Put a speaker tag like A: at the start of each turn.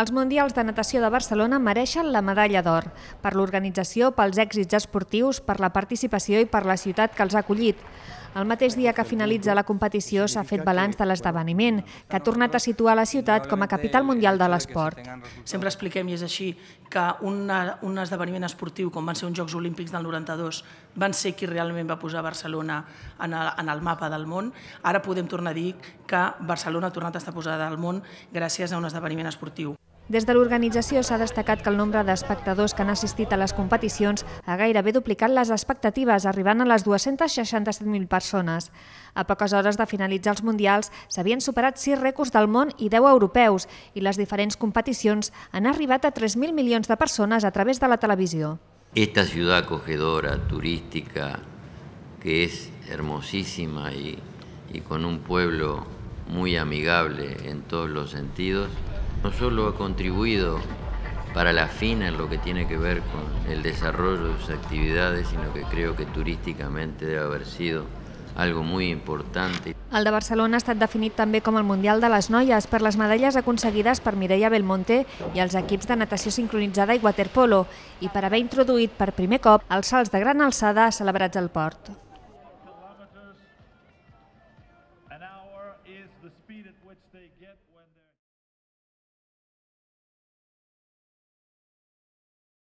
A: Els Mundials de Natació de Barcelona mereixen la medalla d'or per l'organització, pels èxits esportius, per la participació i per la ciutat que els ha acollit. El mateix dia que finalitza la competició s'ha fet balanç de l'esdeveniment, que ha tornat a situar la ciutat com a capital mundial de l'esport.
B: Sempre expliquem, i és així, que una, un esdeveniment esportiu com van ser uns Jocs Olímpics del 92 van ser qui realment va posar Barcelona en el, en el mapa del món. Ara podem tornar a dir que Barcelona ha tornat a estar posada al món gràcies a un esdeveniment
A: esportiu. Des de l'organització s'ha destacat que el nombre d'espectadors que han assistit a les competicions ha gairebé duplicat les expectatives, arribant a les 267.000 persones. A poques hores de finalitzar els Mundials s'havien superat 6 rècords del món i 10 europeus i les diferents competicions han arribat a 3.000 milions de persones a través de la televisió.
C: Esta ciudad acogedora, turística, que es hermosísima y, y con un pueblo muy amigable en todos los sentidos, no solo ha contribuido para la FINA en lo que tiene que ver con el desarrollo de sus actividades, sino que creo que turísticamente debe haber sido algo muy importante.
A: El de Barcelona ha estat definit també com el Mundial de les Noies per les medalles aconseguides per Mireia Belmonte i els equips de natació sincronitzada i waterpolo i per haver introduït per primer cop els salts de gran alçada celebrats al port.